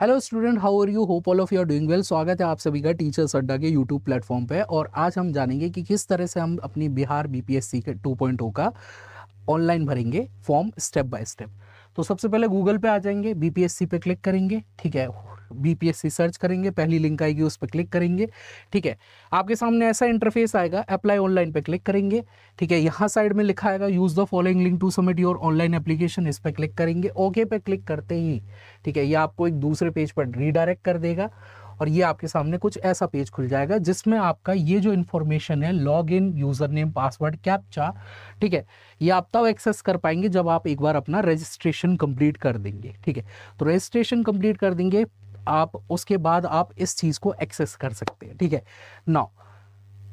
hello student how are you hope all of you are doing well स्वागत है आप सभी का टीचर्स अड्डा के यूट्यूब प्लेटफॉर्म पे और आज हम जानेंगे कि किस तरह से हम अपनी बिहार बीपीएससी के 2.0 का ऑनलाइन भरेंगे फॉर्म स्टेप बाय स्टेप तो सबसे पहले गूगल पे आ जाएंगे बीपीएससी पे क्लिक करेंगे ठीक है बीपीएससी सर्च करेंगे पहली लिंक आएगी उस पर क्लिक करेंगे ठीक है आपके सामने ऐसा इंटरफेस आएगा अप्लाई ऑनलाइन पर क्लिक करेंगे ठीक है यहाँ साइड में लिखा आएगा use the following link to submit your online application इस पर क्लिक करेंगे ओके पे क्लिक करते ही ठीक है ये आपको एक दूसरे पेज पर रीडायरेक्ट कर देगा और ये आपके सामने कुछ ऐसा पेज खुल जाएगा जिसमें आपका ये जो इन्फॉर्मेशन है log in user name password captcha ठीक है ये आप तब एक्सेस कर पाएंगे जब आप एक बार अपना रजिस्ट्रेशन कंप्लीट कर देंगे ठीक है तो रजिस्ट्रेशन कंप्लीट कर देंगे आप उसके बाद आप इस चीज़ को एक्सेस कर सकते हैं ठीक है नाउ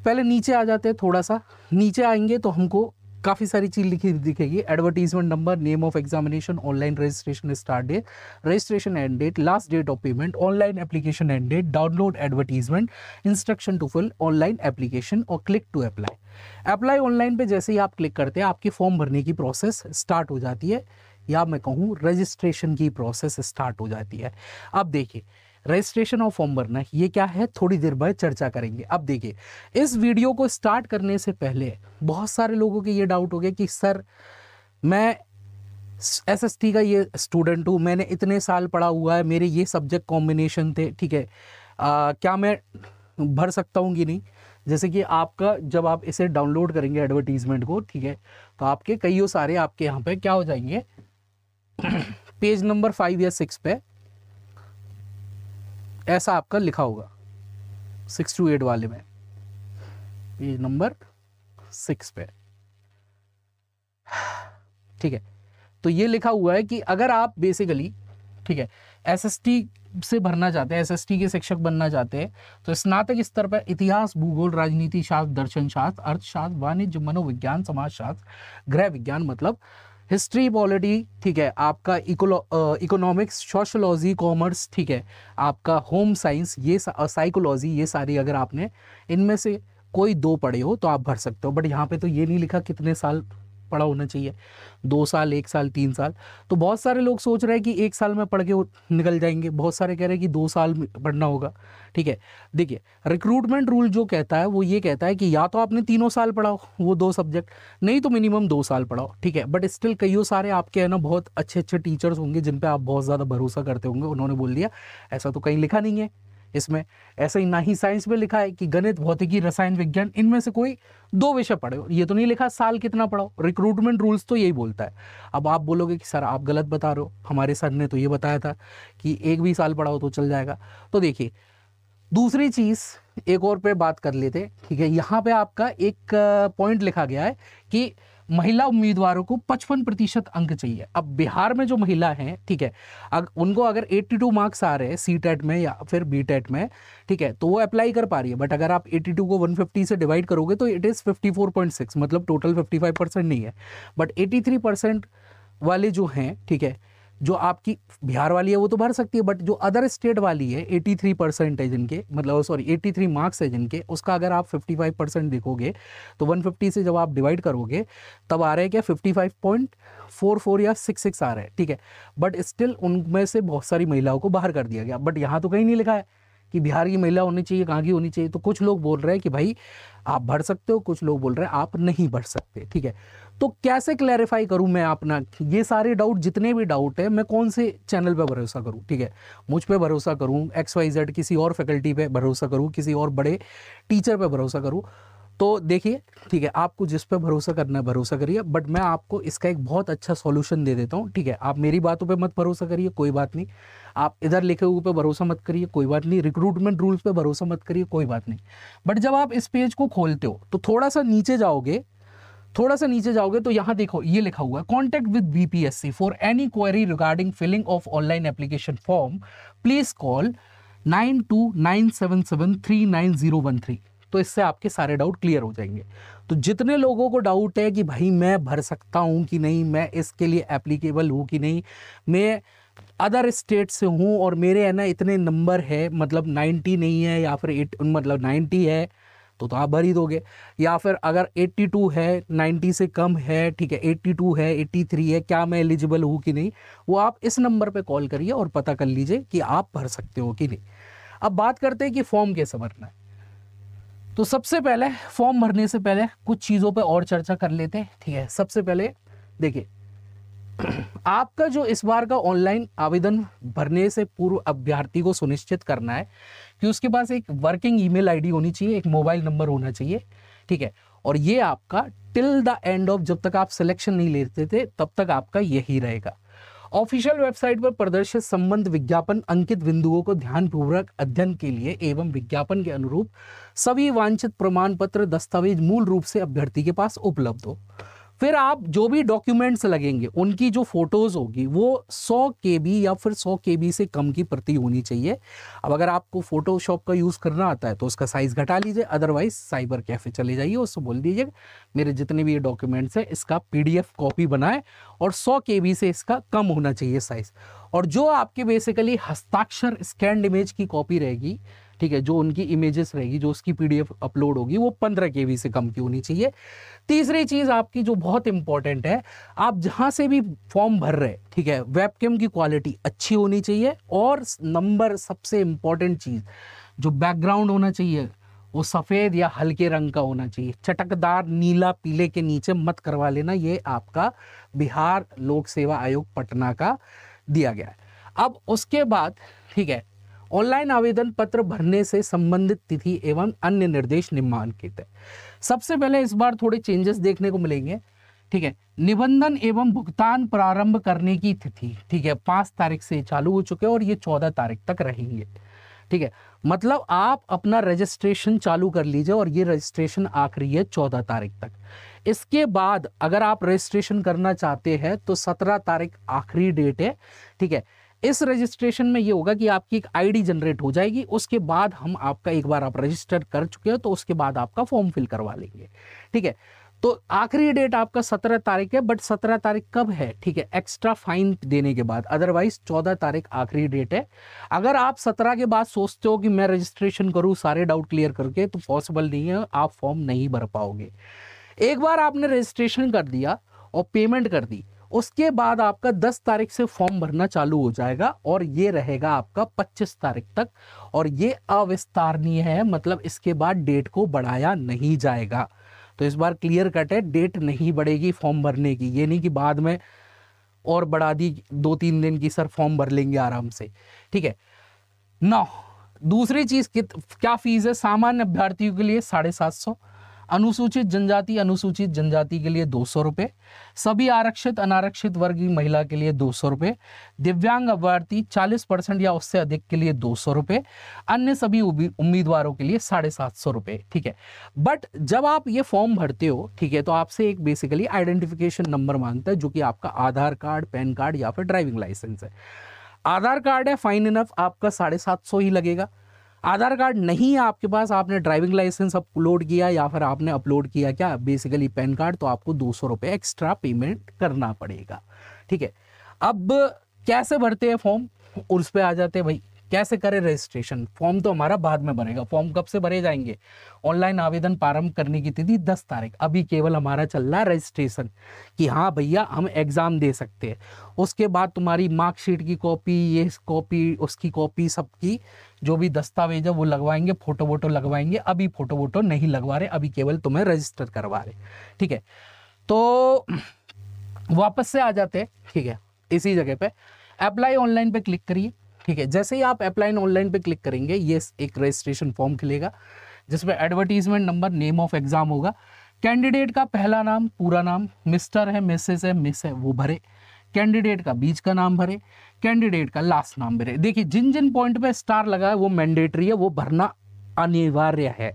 पहले नीचे आ जाते हैं थोड़ा सा नीचे आएंगे तो हमको काफ़ी सारी चीज़ लिखी दिखेगी advertisement number name of examination online registration start date registration end date last date of payment online application end date download advertisement instruction to fill online application और click to apply apply online पे जैसे ही आप click करते हैं आपकी form भरने की प्रोसेस स्टार्ट हो जाती है या मैं कहूँ रजिस्ट्रेशन की प्रोसेस स्टार्ट हो जाती है अब देखिए रजिस्ट्रेशन ऑफ फॉर्म भरना ये क्या है थोड़ी देर बाद चर्चा करेंगे अब देखिए इस वीडियो को स्टार्ट करने से पहले बहुत सारे लोगों के ये डाउट हो गया कि सर मैं एस का ये स्टूडेंट हूँ मैंने इतने साल पढ़ा हुआ है मेरे ये सब्जेक्ट कॉम्बिनेशन थे ठीक है आ, क्या मैं भर सकता हूँ कि नहीं जैसे कि आपका जब आप इसे डाउनलोड करेंगे एडवर्टीजमेंट को ठीक है तो आपके कई सारे आपके यहाँ पे क्या हो जाएंगे पेज नंबर फाइव या सिक्स पे ऐसा आपका लिखा होगा सिक्स टू एट वाले में पेज नंबर सिक्स पे ठीक है तो ये लिखा हुआ है कि अगर आप बेसिकली ठीक है एसएसटी से भरना चाहते हैं एसएसटी के शिक्षक बनना चाहते हैं तो स्नातक स्तर पर इतिहास भूगोल राजनीति शास्त्र दर्शन शास्त्र अर्थशास्त्र वाणिज्य मनोविज्ञान समाज शास्त्र गृह विज्ञान मतलब हिस्ट्री पॉलिटी ठीक है आपका इकोनॉमिक्स सोशोलॉजी कॉमर्स ठीक है आपका होम साइंस ये साइकोलॉजी ये सारी अगर आपने इनमें से कोई दो पढ़े हो तो आप भर सकते हो बट यहाँ पे तो ये नहीं लिखा कितने साल पढ़ा होना चाहिए दो साल एक साल तीन साल तो बहुत सारे लोग सोच रहे हैं कि एक साल में पढ़ के निकल जाएंगे बहुत सारे कह रहे हैं कि दो साल पढ़ना होगा ठीक है देखिए रिक्रूटमेंट रूल जो कहता है वो ये कहता है कि या तो आपने तीनों साल पढ़ाओ वो दो सब्जेक्ट नहीं तो मिनिमम दो साल पढ़ाओ ठीक है बट स्टिल कईयों सारे आपके है ना बहुत अच्छे अच्छे टीचर्स होंगे जिन पर आप बहुत ज़्यादा भरोसा करते होंगे उन्होंने बोल दिया ऐसा तो कहीं लिखा नहीं है इसमें ऐसे ही ना ही साइंस में लिखा है कि गणित भौतिकी रसायन विज्ञान इनमें से कोई दो विषय हो ये तो नहीं लिखा साल कितना पढ़ो रिक्रूटमेंट रूल्स तो यही बोलता है अब आप बोलोगे कि सर आप गलत बता रहे हो हमारे सर ने तो ये बताया था कि एक भी साल पढ़ाओ तो चल जाएगा तो देखिए दूसरी चीज़ एक और पे बात कर लेते ठीक है यहाँ पे आपका एक पॉइंट लिखा गया है कि महिला उम्मीदवारों को 55 प्रतिशत अंक चाहिए अब बिहार में जो महिला हैं ठीक है अग, उनको अगर 82 मार्क्स आ रहे हैं सी टेट e में या फिर बी टेट e में ठीक है तो वो अप्लाई कर पा रही है बट अगर आप 82 को 150 से डिवाइड करोगे तो इट इज़ 54.6 मतलब टोटल 55 परसेंट नहीं है बट 83 परसेंट वाले जो हैं ठीक है जो आपकी बिहार वाली है वो तो भर सकती है बट जो अदर स्टेट वाली है एटी थ्री परसेंट है जिनके मतलब सॉरी एटी थ्री मार्क्स है जिनके उसका अगर आप फिफ्टी फाइव परसेंट देखोगे तो वन फिफ्टी से जब आप डिवाइड करोगे तब आ रहे हैं क्या fifty five point four four या सिक्स सिक्स आ रहा है ठीक है बट स्टिल उनमें से बहुत सारी महिलाओं को बाहर कर दिया गया बट यहाँ तो कहीं नहीं लिखा है कि बिहार की महिला होनी चाहिए कहाँ की होनी चाहिए तो कुछ लोग बोल रहे हैं कि भाई आप भर सकते हो कुछ लोग बोल रहे हैं आप नहीं भर सकते ठीक है तो कैसे क्लैरिफाई करूं मैं अपना ये सारे डाउट जितने भी डाउट है मैं कौन से चैनल पे भरोसा करूं ठीक है मुझ पे भरोसा करूं एक्स वाई जेड किसी और फैकल्टी पे भरोसा करूं किसी और बड़े टीचर पे भरोसा करूं तो देखिए ठीक है आपको जिस पे भरोसा करना है भरोसा करिए बट मैं आपको इसका एक बहुत अच्छा सॉल्यूशन दे देता हूँ ठीक है आप मेरी बातों पे मत भरोसा करिए कोई बात नहीं आप इधर लिखे हुए पे भरोसा मत करिए कोई बात नहीं रिक्रूटमेंट रूल्स पे भरोसा मत करिए कोई बात नहीं बट जब आप इस पेज को खोलते हो तो थोड़ा सा नीचे जाओगे थोड़ा सा नीचे जाओगे तो यहाँ देखो ये लिखा हुआ है contact with BPSC for any query regarding filling of online application form please call nine two nine seven seven three nine zero one three तो इससे आपके सारे डाउट क्लियर हो जाएंगे तो जितने लोगों को डाउट है कि भाई मैं भर सकता हूँ कि नहीं मैं इसके लिए एप्लीकेबल हूँ कि नहीं मैं अदर स्टेट से हूँ और मेरे है ना इतने नंबर है मतलब नाइन्टी नहीं है या फिर एट मतलब नाइन्टी है तो तो आप भर ही दोगे या फिर अगर 82 है 90 से कम है ठीक है 82 है 83 है क्या मैं एलिजिबल हूँ कि नहीं वो आप इस नंबर पे कॉल करिए और पता कर लीजिए कि आप भर सकते हो कि नहीं अब बात करते हैं कि फॉर्म कैसे भरना है तो सबसे पहले फॉर्म भरने से पहले कुछ चीज़ों पर और चर्चा कर लेते हैं ठीक है सबसे पहले देखिए आपका जो इस बार का ऑनलाइन आवेदन भरने से पूर्व अभ्यर्थी को सुनिश्चित करना है कि उसके पास एक वर्किंग ईमेल आईडी होनी चाहिए एक मोबाइल नंबर होना चाहिए ठीक है और ये आपका टिल द एंड ऑफ जब तक आप सिलेक्शन नहीं लेते थे तब तक आपका यही रहेगा ऑफिशियल वेबसाइट पर प्रदर्शित संबंध विज्ञापन अंकित बिंदुओं को ध्यानपूर्वक अध्ययन के लिए एवं विज्ञापन के अनुरूप सभी वांछित प्रमाण पत्र दस्तावेज मूल रूप से अभ्यर्थी के पास उपलब्ध हो फिर आप जो भी डॉक्यूमेंट्स लगेंगे उनकी जो फोटोज़ होगी वो 100 के या फिर 100 के से कम की प्रति होनी चाहिए अब अगर आपको फोटोशॉप का यूज़ करना आता है तो उसका साइज़ घटा लीजिए अदरवाइज साइबर कैफ़े चले जाइए उससे बोल दीजिए मेरे जितने भी ये डॉक्यूमेंट्स हैं इसका पी कॉपी बनाए और सौ के से इसका कम होना चाहिए साइज़ और जो आपके बेसिकली हस्ताक्षर स्कैंड इमेज की कॉपी रहेगी ठीक है जो उनकी इमेजेस रहेगी जो उसकी पीडीएफ अपलोड होगी वो पंद्रह के से कम की होनी चाहिए तीसरी चीज़ आपकी जो बहुत इंपॉर्टेंट है आप जहां से भी फॉर्म भर रहे ठीक है वेबकेम की क्वालिटी अच्छी होनी चाहिए और नंबर सबसे इंपॉर्टेंट चीज़ जो बैकग्राउंड होना चाहिए वो सफ़ेद या हल्के रंग का होना चाहिए चटकदार नीला पीले के नीचे मत करवा लेना ये आपका बिहार लोक सेवा आयोग पटना का दिया गया है अब उसके बाद ठीक है ऑनलाइन आवेदन पत्र भरने से संबंधित तिथि एवं अन्य निर्देश निम्नांकित है सबसे पहले इस बार थोड़े चेंजेस देखने को मिलेंगे ठीक है निबंधन एवं भुगतान प्रारंभ करने की तिथि ठीक है पांच तारीख से चालू हो चुके हैं और ये चौदह तारीख तक रहेंगे ठीक है मतलब आप अपना रजिस्ट्रेशन चालू कर लीजिए और ये रजिस्ट्रेशन आखिरी है चौदह तारीख तक इसके बाद अगर आप रजिस्ट्रेशन करना चाहते हैं तो सत्रह तारीख आखिरी डेट है ठीक है इस रजिस्ट्रेशन में ये होगा कि आपकी एक आईडी जनरेट हो जाएगी उसके बाद हम आपका एक बार आप रजिस्टर कर चुके हो तो उसके बाद आपका फॉर्म फिल करवा लेंगे ठीक है तो आखिरी डेट आपका सत्रह तारीख है बट सत्रह तारीख कब है ठीक है एक्स्ट्रा फाइन देने के बाद अदरवाइज चौदह तारीख आखिरी डेट है अगर आप सत्रह के बाद सोचते हो कि मैं रजिस्ट्रेशन करूँ सारे डाउट क्लियर करके तो पॉसिबल नहीं है आप फॉर्म नहीं भर पाओगे एक बार आपने रजिस्ट्रेशन कर दिया और पेमेंट कर दी उसके बाद आपका 10 तारीख से फॉर्म भरना चालू हो जाएगा और ये रहेगा आपका 25 तारीख तक और ये अविस्तारणीय है मतलब इसके बाद डेट को बढ़ाया नहीं जाएगा तो इस बार क्लियर कट है डेट नहीं बढ़ेगी फॉर्म भरने की ये नहीं कि बाद में और बढ़ा दी दो तीन दिन की सर फॉर्म भर लेंगे आराम से ठीक है नौ दूसरी चीज क्या फीस है सामान्य अभ्यर्थियों के लिए साढ़े सात सौ अनुसूचित जनजाति अनुसूचित जनजाति के लिए दो सौ रुपये सभी आरक्षित अनारक्षित वर्ग की महिला के लिए दो सौ रुपये दिव्यांग अभ्यर्थी चालीस परसेंट या उससे अधिक के लिए दो सौ रुपये अन्य सभी उम्मीदवारों के लिए साढ़े सात सौ रुपये ठीक है बट जब आप ये फॉर्म भरते हो ठीक है तो आपसे एक बेसिकली आइडेंटिफिकेशन नंबर मांगता है जो कि आपका आधार कार्ड पैन कार्ड या फिर ड्राइविंग लाइसेंस है आधार कार्ड है फाइन इनफ आपका साढ़े सात सौ ही लगेगा आधार कार्ड नहीं है आपके पास आपने ड्राइविंग लाइसेंस अपलोड किया या फिर आपने अपलोड किया क्या बेसिकली पैन कार्ड तो आपको दो सौ रुपये एक्स्ट्रा पेमेंट करना पड़ेगा ठीक है अब कैसे भरते हैं फॉर्म उस पर आ जाते हैं भाई कैसे करें रजिस्ट्रेशन फॉर्म तो हमारा बाद में भरेगा फॉर्म कब से भरे जाएंगे ऑनलाइन आवेदन प्रारंभ करने की तिथि 10 तारीख अभी केवल हमारा चल रहा है रजिस्ट्रेशन कि हाँ भैया हम एग्ज़ाम दे सकते हैं उसके बाद तुम्हारी मार्कशीट की कॉपी ये कॉपी उसकी कॉपी सबकी जो भी दस्तावेज है वो लगवाएंगे फ़ोटो वोटो लगवाएंगे अभी फ़ोटो वोटो नहीं लगवा रहे अभी केवल तुम्हें रजिस्टर करवा रहे ठीक है तो वापस से आ जाते हैं ठीक है इसी जगह पे अप्लाई ऑनलाइन पे क्लिक करिए ठीक है जैसे ही आप अप्लाइन ऑनलाइन पे क्लिक करेंगे ये एक रजिस्ट्रेशन फॉर्म खिलेगा जिसमें advertisement number name of exam होगा कैंडिडेट का पहला नाम पूरा नाम मिस्टर है मिसेस है मिस है वो भरे कैंडिडेट का बीच का नाम भरे कैंडिडेट का लास्ट नाम भरे देखिए जिन जिन पॉइंट पे स्टार लगा है वो मैंडेटरी है वो भरना अनिवार्य है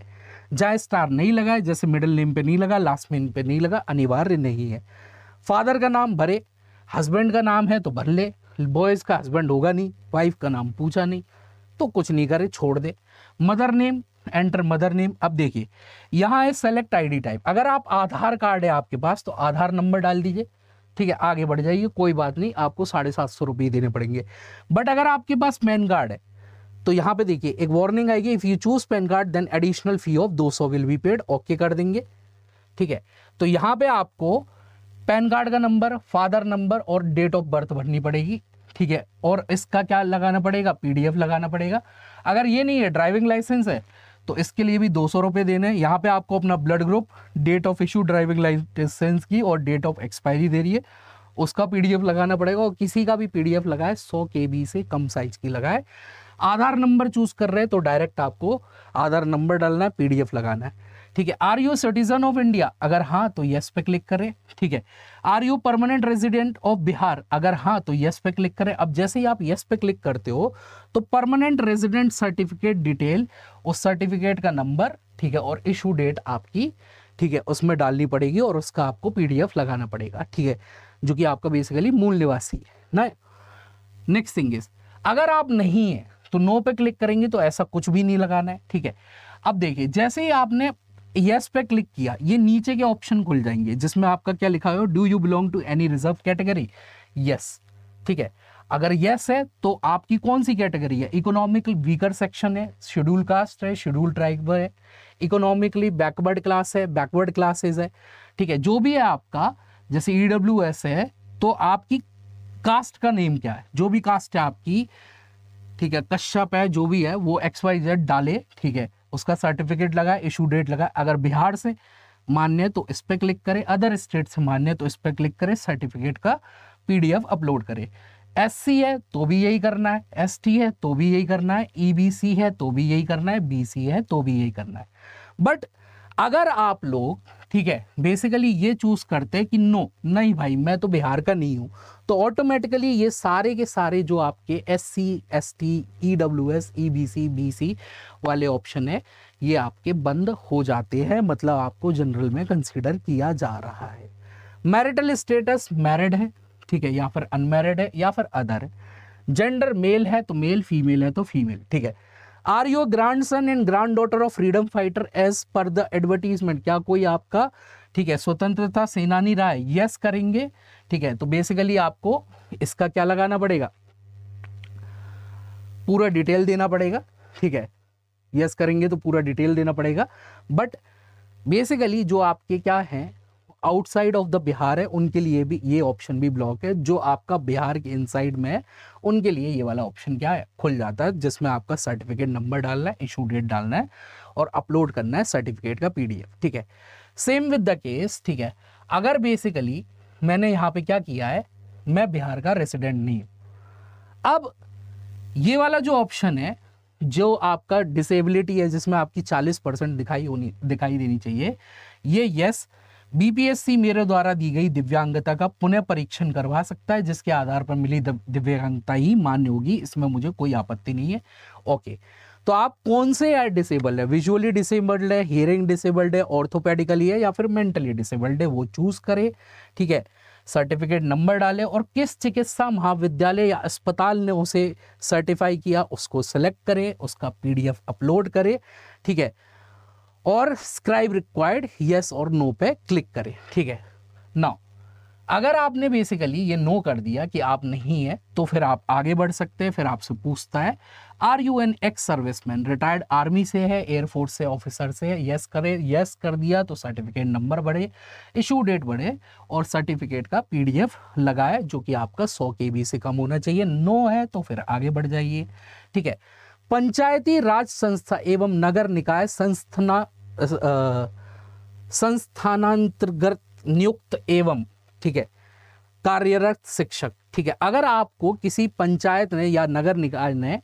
जाए स्टार नहीं लगा है जैसे मिडिल नेम पे नहीं लगा लास्ट नेम पे नहीं लगा अनिवार्य नहीं है फादर का नाम भरे हस्बैंड का नाम है तो भर ले बॉयज़ का हस्बैंड होगा नहीं वाइफ का नाम पूछा नहीं तो कुछ नहीं करे छोड़ दे mother name enter mother name अब देखिए यहाँ है सेलेक्ट आईडी टाइप अगर आप आधार कार्ड है आपके पास तो आधार नंबर डाल दीजिए ठीक है आगे बढ़ जाइए कोई बात नहीं आपको साढ़े सात सौ रुपये देने पड़ेंगे बट अगर आपके पास पैन कार्ड है तो यहाँ पे देखिए एक वार्निंग आएगी if you choose PAN card then additional fee of two will be paid okay कर देंगे ठीक है तो यहाँ पे आपको पैन कार्ड का नंबर फादर नंबर और डेट ऑफ बर्थ भरनी पड़ेगी ठीक है और इसका क्या लगाना पड़ेगा पीडीएफ लगाना पड़ेगा अगर ये नहीं है ड्राइविंग लाइसेंस है तो इसके लिए भी दो सौ रुपये देने हैं यहाँ पे आपको अपना blood group date of issue driving licence की और डेट ऑफ एक्सपायरी दे रही है उसका पीडीएफ लगाना पड़ेगा और किसी का भी पीडीएफ लगाए 100 के से कम साइज की लगाए आधार नंबर चूज कर रहे हैं तो डायरेक्ट आपको आधार नंबर डालना है पीडीएफ लगाना है ठीक है are you citizen of India अगर हाँ तो यस पे क्लिक करें ठीक है are you permanent resident of Bihar अगर हाँ तो यस पे क्लिक करें अब जैसे ही आप यस पे क्लिक करते हो तो परमानेंट रेजिडेंट सर्टिफिकेट डिटेल उस सर्टिफिकेट का नंबर ठीक है और इशू डेट आपकी ठीक है उसमें डालनी पड़ेगी और उसका आपको पीडीएफ लगाना पड़ेगा ठीक है जो कि आपका बेसिकली मूल निवासी है ना नेक्स्ट थिंग इज अगर आप नहीं है तो नो पे क्लिक करेंगे तो ऐसा कुछ भी नहीं लगाना है ठीक है अब देखिए जैसे ही आपने यस पे क्लिक किया ये नीचे के ऑप्शन खुल जाएंगे जिसमें आपका क्या लिखा हो do you belong to any reserve category yes ठीक है अगर यस yes है तो आपकी कौन सी कैटेगरी है इकोनॉमिकल वीकर सेक्शन है शेड्यूल कास्ट है शेड्यूल ट्राइब है इकोनॉमिकली बैकवर्ड क्लास है बैकवर्ड क्लासेज है ठीक है जो भी है आपका जैसे ई e एस है तो आपकी कास्ट का नेम क्या है जो भी कास्ट है आपकी ठीक है कश्यप है जो भी है वो एक्स वाई जेड डाले ठीक है उसका सर्टिफिकेट लगा इशू डेट लगा अगर बिहार से मान्य तो इस पर क्लिक करें अदर स्टेट से मान्य तो इस पर क्लिक करें सर्टिफिकेट का पीडीएफ अपलोड करें एस है तो भी यही करना है एस है तो भी यही करना है ई e है तो भी यही करना है बी है तो भी यही करना है बट अगर आप लोग ठीक है बेसिकली ये चूज करते हैं कि नो नहीं भाई मैं तो बिहार का नहीं हूँ तो ऑटोमेटिकली ये सारे के सारे जो आपके S C S T E W S E B C B C वाले ऑप्शन है ये आपके बंद हो जाते हैं मतलब आपको जनरल में कंसिडर किया जा रहा है मैरिटल स्टेटस मैरिड है ठीक है या फिर अनमेरिड है या फिर अदर है जेंडर मेल है तो मेल फीमेल है तो फीमेल ठीक है are your grand son and grand daughter of freedom fighter as per the advertisement क्या कोई आपका ठीक है स्वतंत्रता सेनानी राय यस करेंगे ठीक है तो बेसिकली आपको इसका क्या लगाना पड़ेगा पूरा डिटेल देना पड़ेगा ठीक है यस करेंगे तो पूरा डिटेल देना पड़ेगा बट बेसिकली जो आपके क्या हैं आउटसाइड ऑफ द बिहार है उनके लिए भी ये ऑप्शन भी ब्लॉक है जो आपका बिहार के इनसाइड में है उनके लिए ये वाला ऑप्शन क्या है खुल जाता है जिसमें आपका सर्टिफिकेट नंबर डालना है इशू डेट डालना है और अपलोड करना है सर्टिफिकेट का पीडीएफ ठीक है सेम विद द केस ठीक है अगर बेसिकली मैंने यहाँ पे क्या किया है मैं बिहार का रेसिडेंट नहीं हूँ अब ये वाला जो ऑप्शन है जो आपका डिसेबिलिटी है जिसमें आपकी 40 परसेंट दिखाई होनी दिखाई देनी चाहिए ये यस yes, बीपीएससी मेरे द्वारा दी गई दिव्यांगता का पुनः परीक्षण करवा सकता है जिसके आधार पर मिली दिव्यांगता ही मान्य होगी इसमें मुझे कोई आपत्ति नहीं है ओके तो आप कौन से यार डिसेबल्ड है विजुअली डिसेबल्ड है हियरिंग डिसेबल्ड है ऑर्थोपेडिकली है या फिर मेंटली डिसेबल्ड है वो चूज करें ठीक है सर्टिफिकेट नंबर डालें और किस चिकित्सा महाविद्यालय या अस्पताल ने उसे सर्टिफाई किया उसको सेलेक्ट करें उसका पीडीएफ अपलोड करें ठीक है और स्क्राइब रिक्वायर्ड यस और नो पे क्लिक करें ठीक है नाउ अगर आपने बेसिकली ये नो कर दिया कि आप नहीं है तो फिर आप आगे बढ़ सकते हैं फिर आपसे पूछता है are you an ex man retired army से है एयरफोर्स से ऑफिसर से है यस करे यस कर दिया तो सर्टिफिकेट नंबर बढ़े इशू डेट बढ़े और सर्टिफिकेट का पीडीएफ लगाए जो कि आपका सौ के से कम होना चाहिए नो है तो फिर आगे बढ़ जाइए ठीक है पंचायती राज संस्था एवं नगर निकाय संस्थना संस्थानांतर्गत नियुक्त एवं ठीक है कार्यरत शिक्षक ठीक है अगर आपको किसी पंचायत ने या नगर निकाय ने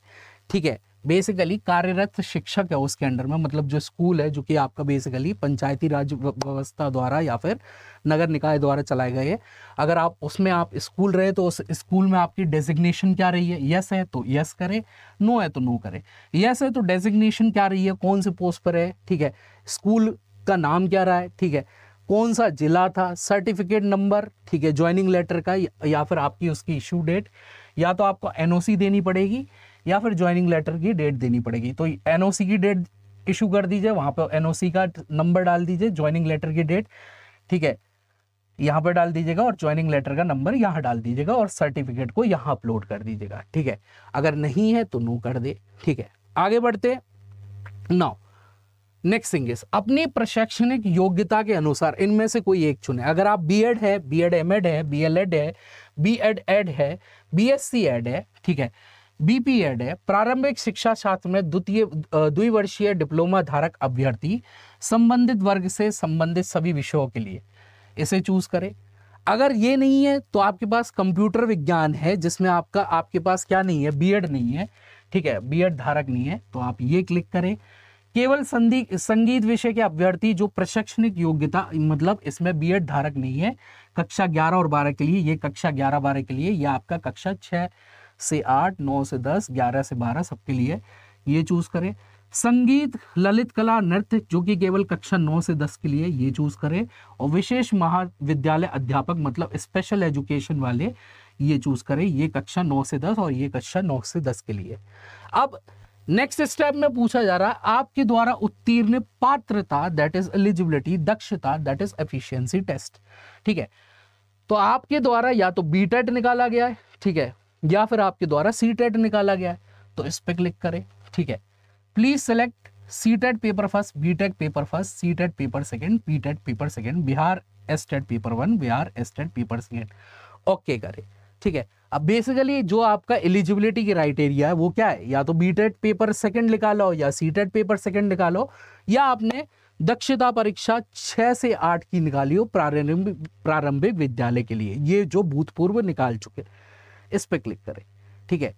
ठीक है बेसिकली कार्यरत शिक्षक है उसके अंडर में मतलब जो स्कूल है जो कि आपका बेसिकली पंचायती राज व्यवस्था द्वारा या फिर नगर निकाय द्वारा चलाए गए है अगर आप उसमें आप स्कूल रहे तो उस स्कूल में आपकी डेजिग्नेशन क्या रही है यस है तो यस करें नो है तो नो करें यस है तो डेजिग्नेशन क्या रही है कौन से पोस्ट पर है ठीक है स्कूल का नाम क्या रहा है ठीक है कौन सा जिला था सर्टिफिकेट नंबर ठीक है ज्वाइनिंग लेटर का या फिर आपकी उसकी इशू डेट या तो आपको एनओसी देनी पड़ेगी या फिर ज्वाइनिंग लेटर की डेट देनी पड़ेगी तो एनओसी की डेट इशू कर दीजिए वहाँ पर एनओसी का नंबर डाल दीजिए ज्वाइनिंग लेटर की डेट ठीक है यहाँ पर डाल दीजिएगा और ज्वाइनिंग लेटर का नंबर यहाँ डाल दीजिएगा और सर्टिफिकेट को यहाँ अपलोड कर दीजिएगा ठीक है अगर नहीं है तो नो कर दे ठीक है आगे बढ़ते नौ नेक्स्ट थिंग इज अपनी प्रशैक्षणिक योग्यता के अनुसार इनमें से कोई एक चुने अगर आप बी एड है बी एड एम एड है बी एल एड है बी एड एड है बी एस सी एड है ठीक है बीपी एड है प्रारंभिक शिक्षा छात्र में द्वितीय द्विवर्षीय डिप्लोमा धारक अभ्यर्थी संबंधित वर्ग से संबंधित सभी विषयों के लिए इसे चूज करें अगर ये नहीं है तो आपके पास कंप्यूटर विज्ञान है जिसमें आपका आपके पास क्या नहीं है बीएड नहीं है ठीक है बीएड धारक नहीं है तो आप ये क्लिक करें केवल संधि संगीत विषय के अभ्यर्थी जो प्रशैक्षणिक योग्यता मतलब इसमें बीएड धारक नहीं है कक्षा ग्यारह और बारह के लिए ये कक्षा ग्यारह बारह के लिए यह आपका कक्षा छः से आठ नौ से दस ग्यारह से बारह सबके लिए ये चूज़ करें संगीत ललित कला नृत्य जो कि केवल कक्षा नौ से दस के लिए ये चूज़ करें और विशेष महाविद्यालय अध्यापक मतलब स्पेशल एजुकेशन वाले ये चूज़ करें ये कक्षा नौ से दस और ये कक्षा नौ से दस के लिए अब नेक्स्ट स्टेप में पूछा जा रहा है आपके द्वारा उत्तीर्ण पात्रता दैट इज एलिजिबिलिटी दक्षता दैट इज एफिशियंसी टेस्ट ठीक है तो आपके द्वारा या तो बीटेट निकाला गया है ठीक है या फिर आपके द्वारा सी टेट e निकाला गया है तो इस पर क्लिक करें ठीक है please select C TET paper first B TET paper first C TET paper second P TET paper second Bihar S TET paper one Bihar S TET paper second okay करे ठीक है अब बेसिकली जो आपका एलिजिबिलिटी की क्राइटेरिया है वो क्या है या तो बी टेट पेपर सेकेंड निकालो या सी टेट पेपर सेकेंड निकालो या आपने दक्षता परीक्षा छः से आठ की निकाली हो प्रारंभिक प्रारंभिक विद्यालय के लिए ये जो भूतपूर्व निकाल चुके हैं इस पर क्लिक करें ठीक है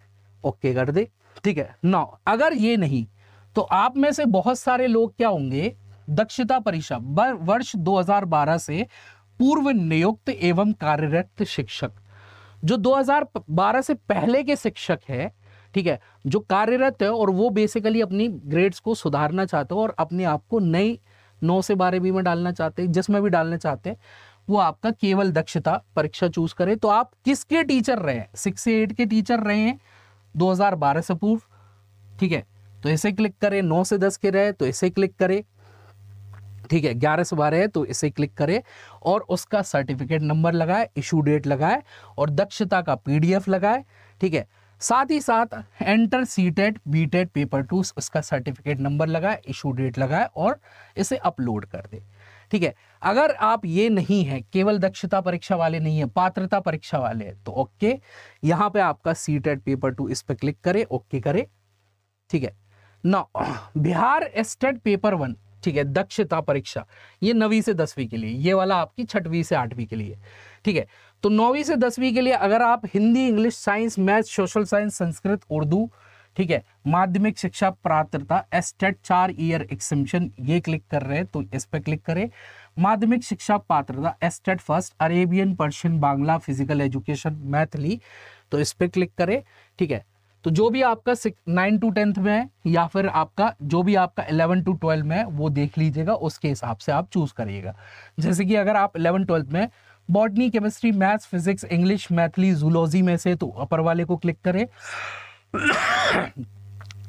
ओके कर दे ठीक है ना अगर ये नहीं तो आप में से बहुत सारे लोग क्या होंगे दक्षता परीक्षा वर्ष 2012 से पूर्व नियुक्त एवं कार्यरत शिक्षक जो 2012 से पहले के शिक्षक है ठीक है जो कार्यरत है और वो बेसिकली अपनी ग्रेड्स को सुधारना चाहते हो और अपने आप को नई नौ से बारहवीं में डालना चाहते हैं जिसमें भी डालना चाहते हैं वो आपका केवल दक्षता परीक्षा चूज करे तो आप किसके टीचर रहे हैं सिक्स से एट के टीचर रहे हैं बारह से पूर्व ठीक है तो इसे क्लिक करें नौ से दस के रहे तो इसे क्लिक करें ठीक है ग्यारह से बारह है तो इसे क्लिक करें और उसका सर्टिफिकेट नंबर लगाए इशू डेट लगाए और दक्षता का पीडीएफ लगाए ठीक है साथ ही साथ enter C TET B TET paper two उसका सर्टिफिकेट नंबर लगाए इशू डेट लगाए और इसे अपलोड कर दे ठीक है अगर आप ये नहीं है केवल दक्षता परीक्षा वाले नहीं है पात्रता परीक्षा वाले तो ओके यहां पे आपका सी टेट पेपर टू इस पर क्लिक करें ओके करें ठीक है ना बिहार एस्टेट पेपर वन ठीक है दक्षता परीक्षा ये नवी से दसवीं के लिए ये वाला आपकी छठवीं से आठवीं के लिए ठीक है तो नौवीं से दसवीं के लिए अगर आप Hindi English science math social science Sanskrit Urdu ठीक है माध्यमिक शिक्षा पात्रता एस्टेट चार ईयर एक्सेंशन ये क्लिक कर रहे हैं तो इस पर क्लिक करें माध्यमिक शिक्षा पात्रता STET first Arabian Persian Bangla physical education Maithili तो इस पर क्लिक करें ठीक है तो जो भी आपका नाइन टू टेंथ में है या फिर आपका जो भी आपका इलेवन टू ट्वेल्व में है वो देख लीजिएगा उसके हिसाब से आप चूज करिएगा जैसे कि अगर आप इलेवन ट्वेल्थ में botany chemistry maths physics English Maithili zoology में से तो अपर वाले को क्लिक करें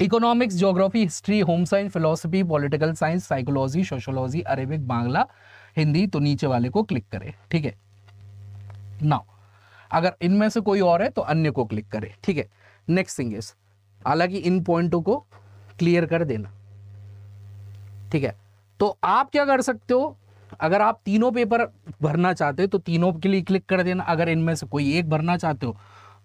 economics geography history home science philosophy political science psychology sociology Arabic Bangla Hindi तो नीचे वाले को क्लिक करें ठीक है नाउ अगर इनमें से कोई और है तो अन्य को क्लिक करें ठीक है नेक्स्ट थिंग इज हालांकि इन पॉइंटों को क्लियर कर देना ठीक है तो आप क्या कर सकते हो अगर आप तीनों पेपर भरना चाहते हो तो तीनों के लिए क्लिक कर देना अगर इनमें से कोई एक भरना चाहते हो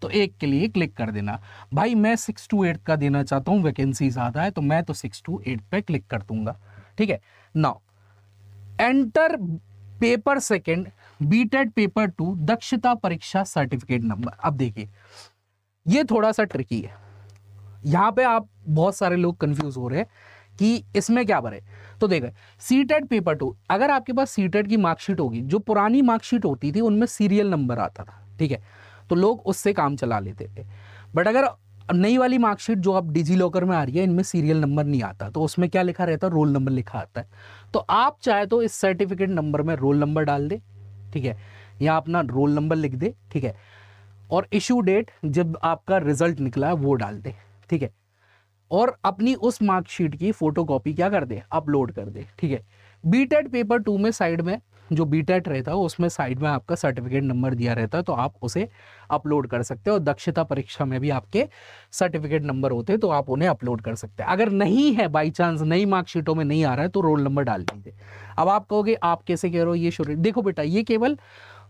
तो एक के लिए क्लिक कर देना भाई मैं सिक्स टू एट का देना चाहता हूँ वैकेंसी ज़्यादा है तो मैं तो सिक्स टू एट पर क्लिक कर दूंगा ठीक है now enter paper second B TET paper two दक्षता परीक्षा सर्टिफिकेट नंबर अब देखिए ये थोड़ा सा ट्रिकी है यहाँ पे आप बहुत सारे लोग कंफ्यूज हो रहे हैं कि इसमें क्या भरे तो देखो सीटेड पेपर टू अगर आपके पास सीटेड की मार्कशीट होगी जो पुरानी मार्कशीट होती थी उनमें सीरियल नंबर आता था ठीक है तो लोग उससे काम चला लेते थे बट अगर नई वाली मार्कशीट जो अब डिजी लॉकर में आ रही है इनमें सीरियल नंबर नहीं आता तो उसमें क्या लिखा रहता है रोल नंबर लिखा आता है तो आप चाहे तो इस सर्टिफिकेट नंबर में रोल नंबर डाल दे ठीक है या अपना रोल नंबर लिख दे ठीक है और इशू डेट जब आपका रिजल्ट निकला है वो डाल दे ठीक है और अपनी उस मार्कशीट की फोटोकॉपी क्या कर दे अपलोड कर दे ठीक है बीटेड पेपर टू में साइड में जो बी टेट रहता है उसमें साइड में आपका सर्टिफिकेट नंबर दिया रहता है तो आप उसे अपलोड कर सकते हो दक्षता परीक्षा में भी आपके सर्टिफिकेट नंबर होते हैं तो आप उन्हें अपलोड कर सकते हैं अगर नहीं है बाई चांस नई मार्कशीटों में नहीं आ रहा है तो रोल नंबर डाल दीजिए अब आप कहोगे आप कैसे कह रहे हो ये शुरू देखो बेटा ये केवल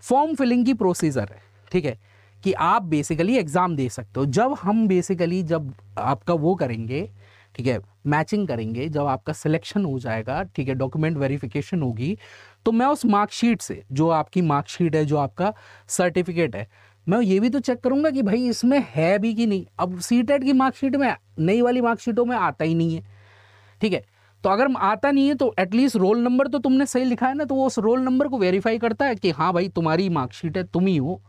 फॉर्म फिलिंग की प्रोसीजर है ठीक है कि आप बेसिकली एग्ज़ाम दे सकते हो जब हम बेसिकली जब आपका वो करेंगे ठीक है मैचिंग करेंगे जब आपका सिलेक्शन हो जाएगा ठीक है डॉक्यूमेंट वेरिफिकेशन होगी तो मैं उस मार्कशीट से जो आपकी मार्कशीट है जो आपका सर्टिफिकेट है मैं ये भी तो चेक करूंगा कि भाई इसमें है भी कि नहीं अब टेट e की मार्कशीट में नई वाली मार्कशीटों में आता ही नहीं है ठीक है तो अगर आता नहीं है तो एटलीस्ट रोल नंबर तो तुमने सही लिखा है ना तो वो उस रोल नंबर को वेरीफाई करता है कि हाँ भाई तुम्हारी मार्कशीट है तुम ही हो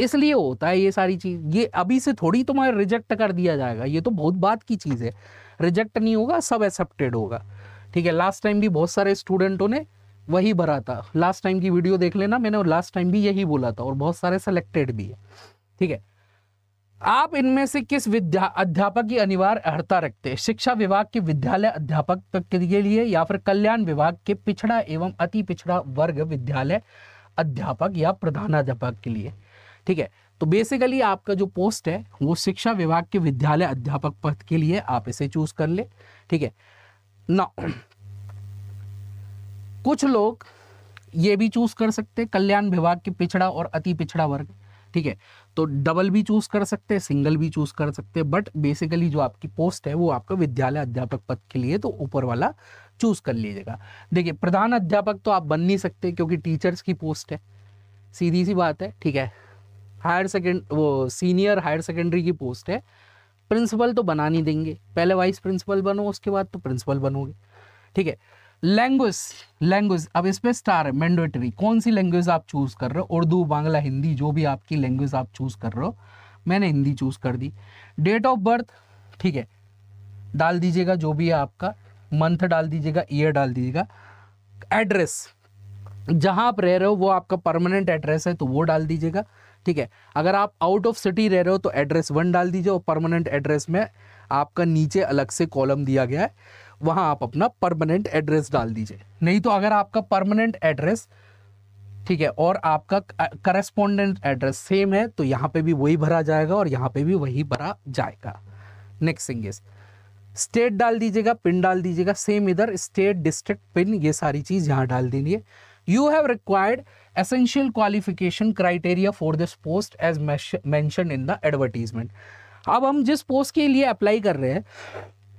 इसलिए होता है ये सारी चीज़ ये अभी से थोड़ी तुम्हारा रिजेक्ट कर दिया जाएगा ये तो बहुत बात की चीज़ है रिजेक्ट नहीं होगा सब एक्सेप्टेड होगा ठीक है लास्ट टाइम भी बहुत सारे स्टूडेंटों ने वही भरा था लास्ट टाइम की वीडियो देख लेना मैंने लास्ट टाइम भी यही बोला था और बहुत सारे सेलेक्टेड भी है ठीक है आप इनमें से किस विद्या अध्यापक की अनिवार्य अर्ता रखते हैं शिक्षा विभाग के विद्यालय अध्यापक के लिए या फिर कल्याण विभाग के पिछड़ा एवं अति पिछड़ा वर्ग विद्यालय अध्यापक या प्रधानाध्यापक के लिए ठीक है तो बेसिकली आपका जो पोस्ट है वो शिक्षा विभाग के विद्यालय अध्यापक पद के लिए आप इसे चूज कर ले ठीक है ना कुछ लोग ये भी चूज कर सकते कल्याण विभाग के पिछड़ा और अति पिछड़ा वर्ग ठीक है तो डबल भी चूज कर सकते हैं सिंगल भी चूज कर सकते हैं बट बेसिकली जो आपकी पोस्ट है वो आपका विद्यालय अध्यापक पद के लिए तो ऊपर वाला चूज कर लीजिएगा देखिए प्रधान अध्यापक तो आप बन नहीं सकते क्योंकि टीचर्स की पोस्ट है सीधी सी बात है ठीक है हायर सेकेंड वो सीनियर हायर सेकेंडरी की पोस्ट है प्रिंसिपल तो बना नहीं देंगे पहले वाइस प्रिंसिपल बनो उसके बाद तो प्रिंसिपल बनोगे ठीक है लैंग्वेज लैंग्वेज अब इसमें स्टार है मैंडेटरी कौन सी लैंग्वेज आप चूज कर रहे हो उर्दू बांग्ला हिंदी जो भी आपकी लैंग्वेज आप चूज कर रहे हो मैंने हिंदी चूज कर दी डेट ऑफ बर्थ ठीक है डाल दीजिएगा जो भी है आपका मंथ डाल दीजिएगा ईयर डाल दीजिएगा एड्रेस जहां आप रह रहे हो वो आपका परमानेंट एड्रेस है तो वो डाल दीजिएगा ठीक है अगर आप आउट ऑफ सिटी रह रहे हो तो एड्रेस वन डाल दीजिए और परमानेंट एड्रेस में आपका नीचे अलग से कॉलम दिया गया है वहां आप अपना परमानेंट एड्रेस डाल दीजिए नहीं तो अगर आपका परमानेंट एड्रेस ठीक है और आपका करस्पोंडेंट एड्रेस सेम है तो यहाँ पे भी वही भरा जाएगा और यहाँ पे भी वही भरा जाएगा नेक्स्ट थिंग इज स्टेट डाल दीजिएगा पिन डाल दीजिएगा सेम इधर स्टेट डिस्ट्रिक्ट पिन ये सारी चीज़ यहाँ डाल दीजिए you have required essential qualification criteria for this post as मैं इन द एडवर्टीजमेंट अब हम जिस पोस्ट के लिए अप्लाई कर रहे हैं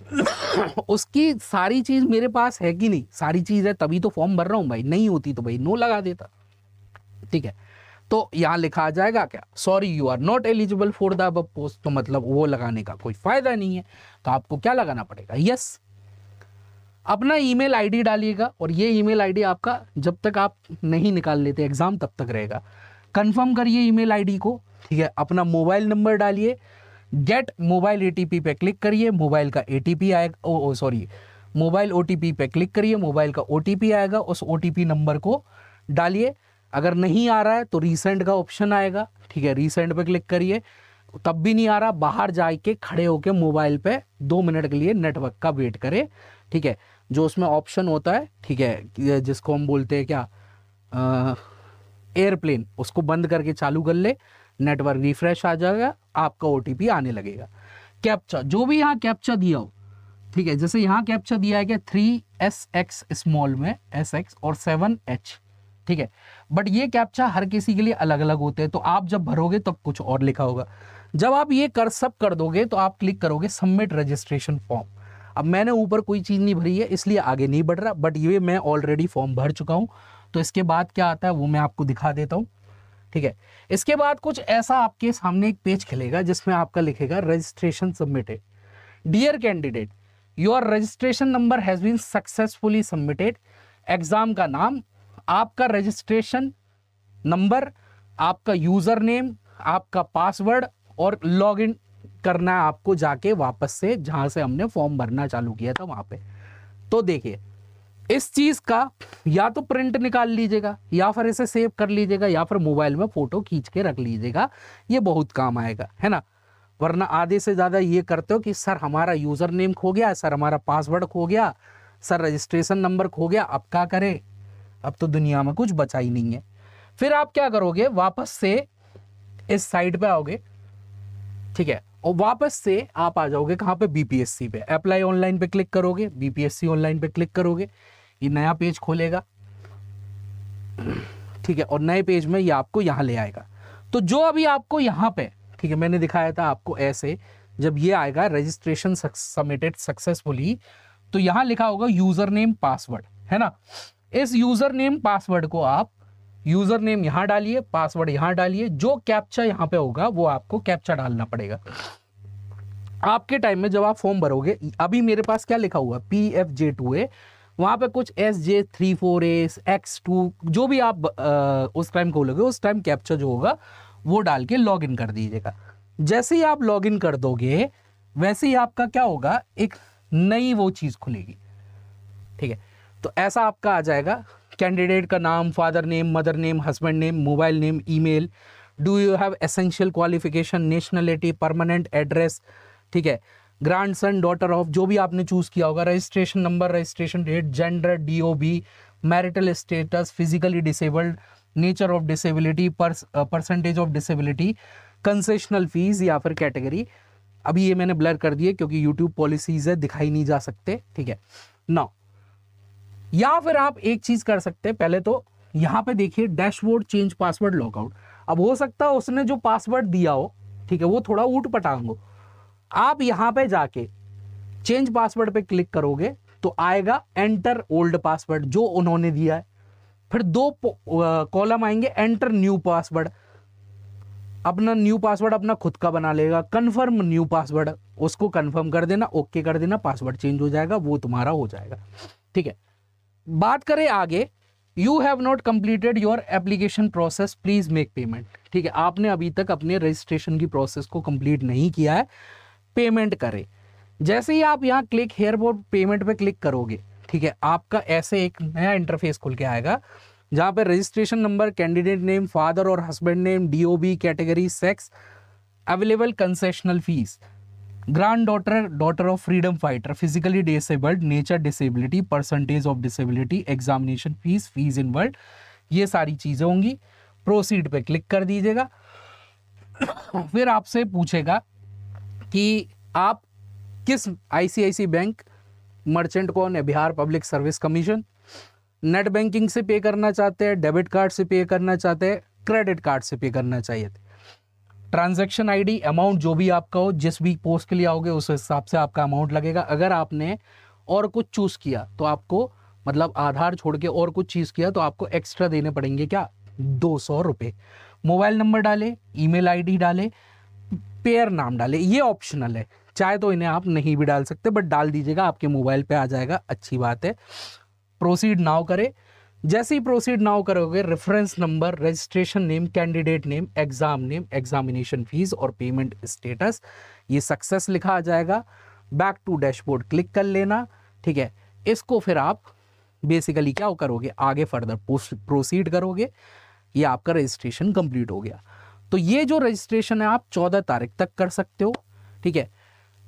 उसकी सारी चीज मेरे पास है कि नहीं सारी चीज है तभी तो फॉर्म भर रहा हूँ भाई नहीं होती तो भाई नो लगा देता ठीक है तो यहाँ लिखा आ जाएगा क्या sorry you are not eligible for the अब पोस्ट तो मतलब वो लगाने का कोई फायदा नहीं है तो आपको क्या लगाना पड़ेगा यस अपना ईमेल आईडी डालिएगा और ये ईमेल आईडी आपका जब तक आप नहीं निकाल लेते एग्जाम तब तक रहेगा कंफर्म करिए ईमेल आईडी को ठीक है अपना मोबाइल नंबर डालिए गेट मोबाइल एटीपी पे क्लिक करिए मोबाइल का एटीपी आएगा oh, oh sorry mobile OTP पे क्लिक करिए मोबाइल का ओटीपी आएगा उस ओटीपी नंबर को डालिए अगर नहीं आ रहा है तो रीसेंट का ऑप्शन आएगा ठीक है रीसेंट पे क्लिक करिए तब भी नहीं आ रहा बाहर जाके खड़े होके मोबाइल पे दो मिनट के लिए नेटवर्क का वेट करें ठीक है जो उसमें ऑप्शन होता है ठीक है जिसको हम बोलते हैं क्या एयरप्लेन उसको बंद करके चालू कर ले नेटवर्क रिफ्रेश आ जाएगा आपका ओ आने लगेगा कैप्चा जो भी यहाँ कैप्चा दिया हो ठीक है जैसे यहाँ कैप्चा दिया है क्या थ्री एस एक्स स्मॉल में एस एक्स और सेवन एच ठीक है बट ये कैप्चा हर किसी के लिए अलग अलग होते हैं तो आप जब भरोगे तब कुछ और लिखा होगा जब आप ये कर सब कर दोगे तो आप क्लिक करोगे सबमिट रजिस्ट्रेशन फॉर्म अब मैंने ऊपर कोई चीज़ नहीं भरी है इसलिए आगे नहीं बढ़ रहा बट ये मैं ऑलरेडी फॉर्म भर चुका हूँ तो इसके बाद क्या आता है वो मैं आपको दिखा देता हूँ ठीक है इसके बाद कुछ ऐसा आपके सामने एक पेज खिलेगा जिसमें आपका लिखेगा registration submitted dear candidate your registration number has been successfully submitted exam का नाम आपका रजिस्ट्रेशन नंबर आपका यूज़र नेम आपका पासवर्ड और इन करना है आपको जाके वापस से जहां से हमने फॉर्म भरना चालू किया था वहां पे तो देखिए इस चीज का या तो प्रिंट निकाल लीजिएगा या फिर इसे सेव कर लीजिएगा या फिर मोबाइल में फोटो खींच के रख लीजिएगा ये बहुत काम आएगा है ना वरना आधे से ज़्यादा ये करते हो कि सर हमारा यूज़र नेम खो गया सर हमारा पासवर्ड खो गया सर रजिस्ट्रेशन नंबर खो गया अब क्या करें अब तो दुनिया में कुछ बचा ही नहीं है फिर आप क्या करोगे वापस से इस साइड पे आओगे ठीक है और वापस से आप आ जाओगे कहाँ पे बीपीएससी पे अप्लाई ऑनलाइन पे क्लिक करोगे बीपीएससी ऑनलाइन पे क्लिक करोगे ये नया पेज खोलेगा ठीक है और नए पेज में ये आपको यहाँ ले आएगा तो जो अभी आपको यहाँ पे ठीक है मैंने दिखाया था आपको ऐसे जब ये आएगा रजिस्ट्रेशन सबमिटेड सक्सेसफुली तो यहाँ लिखा होगा यूजर नेम पासवर्ड है ना इस यूजर नेम पासवर्ड को आप यूजर नेम यहाँ डालिए पासवर्ड यहाँ डालिए जो कैप्चा यहाँ पे होगा वो आपको कैप्चा डालना पड़ेगा आपके टाइम में जब आप फॉर्म भरोगे अभी मेरे पास क्या लिखा हुआ P F J two A वहाँ पे कुछ S J three four S X two जो भी आप आ, उस टाइम खोलोगे उस टाइम कैप्चर जो होगा वो डाल के लॉग इन कर दीजिएगा जैसे ही आप लॉग इन कर दोगे वैसे ही आपका क्या होगा एक नई वो चीज़ खुलेगी ठीक है तो ऐसा आपका आ जाएगा कैंडिडेट का नाम father name mother name husband name mobile name email do you have essential qualification nationality permanent address ठीक है ग्रांड सन डॉटर ऑफ जो भी आपने चूज़ किया होगा registration number registration date gender D O B marital status physically disabled nature of disability percentage of disability concessional fees या फिर category अभी ये मैंने ब्लर कर दिए क्योंकि यूट्यूब पॉलिसीज है दिखाई नहीं जा सकते ठीक है ना या फिर आप एक चीज़ कर सकते हैं पहले तो यहाँ पे देखिए डैशबोर्ड चेंज पासवर्ड लॉकआउट अब हो सकता है उसने जो पासवर्ड दिया हो ठीक है वो थोड़ा ऊट पटांग हो आप यहां पे जाके चेंज पासवर्ड पे क्लिक करोगे तो आएगा एंटर ओल्ड पासवर्ड जो उन्होंने दिया है फिर दो कॉलम आएंगे एंटर न्यू पासवर्ड अपना न्यू पासवर्ड अपना खुद का बना लेगा कंफर्म न्यू पासवर्ड उसको कंफर्म कर देना ओके कर देना पासवर्ड चेंज हो जाएगा वो तुम्हारा हो जाएगा ठीक है बात करें आगे you have not completed your application process please make payment ठीक है आपने अभी तक अपने रजिस्ट्रेशन की प्रोसेस को कंप्लीट नहीं किया है पेमेंट करें जैसे ही आप यहाँ क्लिक हेयर बोर्ड पेमेंट पे क्लिक करोगे ठीक है आपका ऐसे एक नया इंटरफेस खुल के आएगा जहाँ पे registration number candidate name father और husband name D category sex available concessional fees grand daughter daughter of freedom fighter physically disabled nature disability percentage of disability examination fees fees in world ये सारी चीज़ें होंगी proceed पे click कर दीजिएगा फिर आपसे पूछेगा कि आप किस आईसीआईसी बैंक मर्चेंट कौन है Bihar public service commission net banking से पे करना चाहते हैं डेबिट कार्ड से पे करना चाहते हैं क्रेडिट कार्ड से पे करना चाहिए ट्रांजैक्शन आईडी अमाउंट जो भी आपका हो जिस भी पोस्ट के लिए आओगे उस हिसाब से आपका अमाउंट लगेगा अगर आपने और कुछ चूज़ किया तो आपको मतलब आधार छोड़ के और कुछ चीज़ किया तो आपको एक्स्ट्रा देने पड़ेंगे क्या दो सौ रुपये मोबाइल नंबर डाले ईमेल आईडी डाले पेयर नाम डाले ये ऑप्शनल है चाहे तो इन्हें आप नहीं भी डाल सकते बट डाल दीजिएगा आपके मोबाइल पे आ जाएगा अच्छी बात है प्रोसीड नाउ करें जैसे ही प्रोसीड नाउ करोगे reference number registration name candidate name exam name examination fees और पेमेंट स्टेटस ये सक्सेस लिखा आ जाएगा बैक टू डैशबोर्ड क्लिक कर लेना ठीक है इसको फिर आप बेसिकली क्या करोगे आगे फर्दर प्रोसीड करोगे ये आपका रजिस्ट्रेशन कंप्लीट हो गया तो ये जो रजिस्ट्रेशन है आप चौदह तारीख तक कर सकते हो ठीक है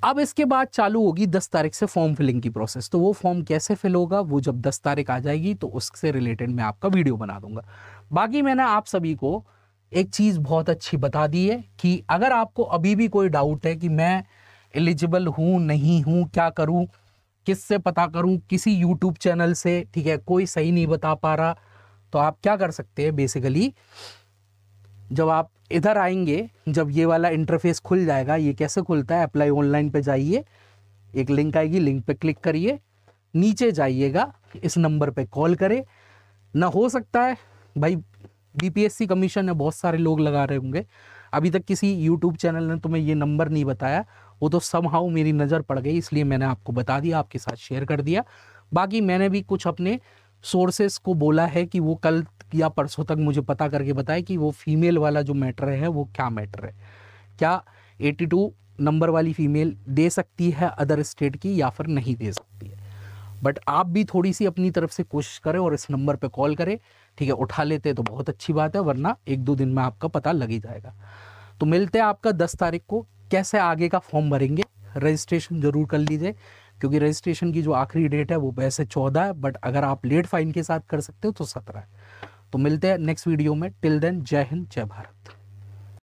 अब इसके बाद चालू होगी दस तारीख से फॉर्म फिलिंग की प्रोसेस तो वो फॉर्म कैसे फिल होगा वो जब दस तारीख आ जाएगी तो उससे रिलेटेड मैं आपका वीडियो बना दूंगा बाकी मैंने आप सभी को एक चीज़ बहुत अच्छी बता दी है कि अगर आपको अभी भी कोई डाउट है कि मैं एलिजिबल हूँ नहीं हूँ क्या करूँ किससे पता करूँ किसी यूट्यूब चैनल से ठीक है कोई सही नहीं बता पा रहा तो आप क्या कर सकते हैं बेसिकली जब आप इधर आएंगे जब ये वाला इंटरफेस खुल जाएगा ये कैसे खुलता है अप्लाई ऑनलाइन पे जाइए एक लिंक आएगी लिंक पे क्लिक करिए नीचे जाइएगा इस नंबर पे कॉल करें ना हो सकता है भाई बीपीएससी कमीशन है बहुत सारे लोग लगा रहे होंगे अभी तक किसी यूट्यूब चैनल ने तुम्हें ये नंबर नहीं बताया वो तो समहाउ मेरी नज़र पड़ गई इसलिए मैंने आपको बता दिया आपके साथ शेयर कर दिया बाकी मैंने भी कुछ अपने सोर्सेस को बोला है कि वो कल या परसों तक मुझे पता करके बताए कि वो फीमेल वाला जो मैटर है वो क्या मैटर है क्या 82 नंबर वाली फीमेल दे सकती है अदर स्टेट की या फिर नहीं दे सकती है बट आप भी थोड़ी सी अपनी तरफ से कोशिश करें और इस नंबर पे कॉल करें ठीक है उठा लेते तो बहुत अच्छी बात है वरना एक दो दिन में आपका पता लग ही जाएगा तो मिलते हैं आपका दस तारीख को कैसे आगे का फॉर्म भरेंगे रजिस्ट्रेशन जरूर कर लीजिए क्योंकि रजिस्ट्रेशन की जो आखिरी डेट है वो वैसे चौदह है बट अगर आप लेट फाइन के साथ कर सकते हो तो सत्रह है तो मिलते हैं नेक्स्ट वीडियो में टिल देन जय हिंद जय भारत